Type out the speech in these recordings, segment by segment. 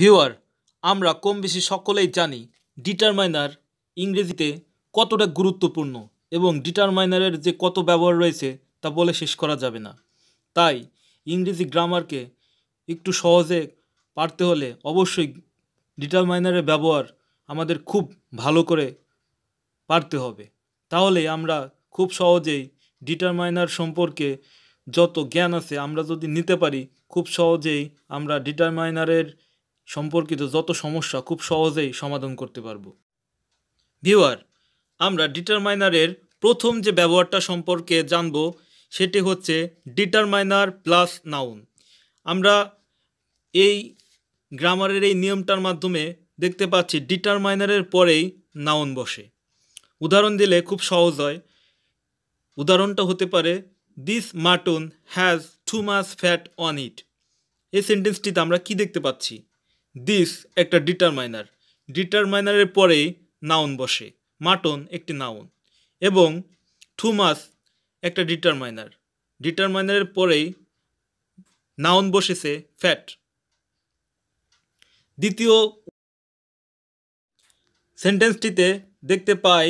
viewer আমরা কম বেশি সকলেই জানি ডিটারমাইনার ইংরেজিতে কতটা গুরুত্বপূর্ণ এবং ডিটারমাইনারের যে কত ব্যবহার রয়েছে তা বলে শেষ করা যাবে না তাই ইংরেজি গ্রামারকে একটু সহজে পারতে হলে অবশ্যই ডিটারমাইনারের ব্যবহার আমাদের খুব ভালো করে পারতে হবে তাহলে আমরা খুব সহজেই ডিটারমাইনার সম্পর্কে যত জ্ঞান আছে আমরা যদি নিতে পারি খুব সহজেই আমরা ডিটারমাইনারের সম্পর্কিত যত সমস্যা খুব সহজেই সমাধান করতে পারব ভিউয়ার আমরা ডিটারমাইনারের প্রথম যে ব্যবহারটা সম্পর্কে জানব সেটি হচ্ছে ডিটারমাইনার প্লাস নাউন আমরা এই গ্রামারের এই নিয়মটার মাধ্যমে দেখতে পাচ্ছি ডিটারমাইনারের পরেই নাউন বসে উদাহরণ দিলে খুব সহজ হয় উদাহরণটা হতে পারে this mutton has too much fat on it এই সেন্টেন্সটিতে আমরা কি দেখতে পাচ্ছি দিস একটা ডিটারমাইনার ডিটারমাইনারের পরেই নাউন বসে মাটন একটি নাউন এবং টু একটা ডিটারমাইনার ডিটারমাইনারের পরেই নাউন বসেছে ফ্যাট দ্বিতীয় সেন্টেন্সটিতে দেখতে পাই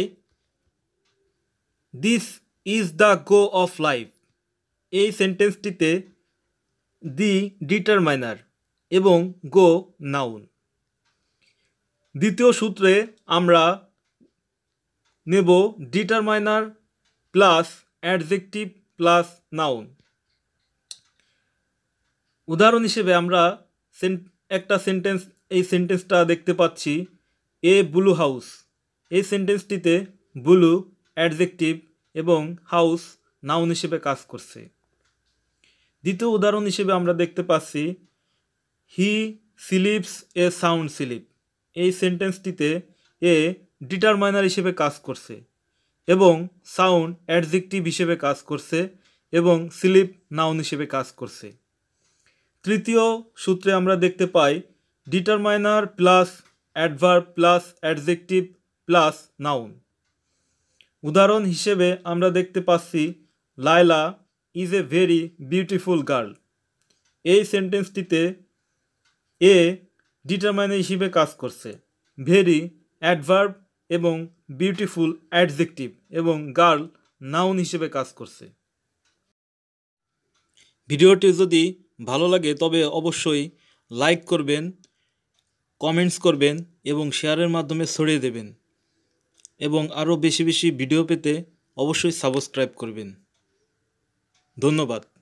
this is the go of life এই সেন্টেন্সটিতে দি ডিটারমাইনার এবং গো নাউন দ্বিতীয় সূত্রে আমরা নেব determiner plus adjective plus noun উদাহরণ হিসেবে আমরা একটা সেন্টেন্স এই সেন্টেন্সটা দেখতে পাচ্ছি এ ব্লু হাউস এই সেন্টেন্সটিতে ব্লু অ্যাডজেক্টিভ এবং হাউস নাউন হিসেবে কাজ করছে দ্বিতীয় উদাহরণ হিসেবে আমরা দেখতে পাচ্ছি he sleeps a sound sleep এই সেন্টেন্সটিতে এ ডিটারমাইনার হিসেবে কাজ করছে এবং সাউন্ড অ্যাডজেক্টিভ হিসেবে কাজ করছে এবং স্লিপ নাউন হিসেবে কাজ করছে তৃতীয় সূত্রে আমরা দেখতে পাই determiner plus adverb plus adjective plus noun উদাহরণ হিসেবে আমরা দেখতে পাচ্ছি Laila is a very beautiful girl এই সেন্টেন্সটিতে এ ডিটারমাইন হিসেবে কাজ করছে ভেরি অ্যাডভার্ব এবং বিউটিফুল অ্যাডজেক্টিভ এবং গার্ল নাউন হিসেবে কাজ করছে ভিডিওটি যদি ভালো লাগে তবে অবশ্যই লাইক করবেন কমেন্টস করবেন এবং শেয়ারের মাধ্যমে ছড়িয়ে দেবেন এবং আরও বেশি বেশি ভিডিও পেতে অবশ্যই সাবস্ক্রাইব করবেন ধন্যবাদ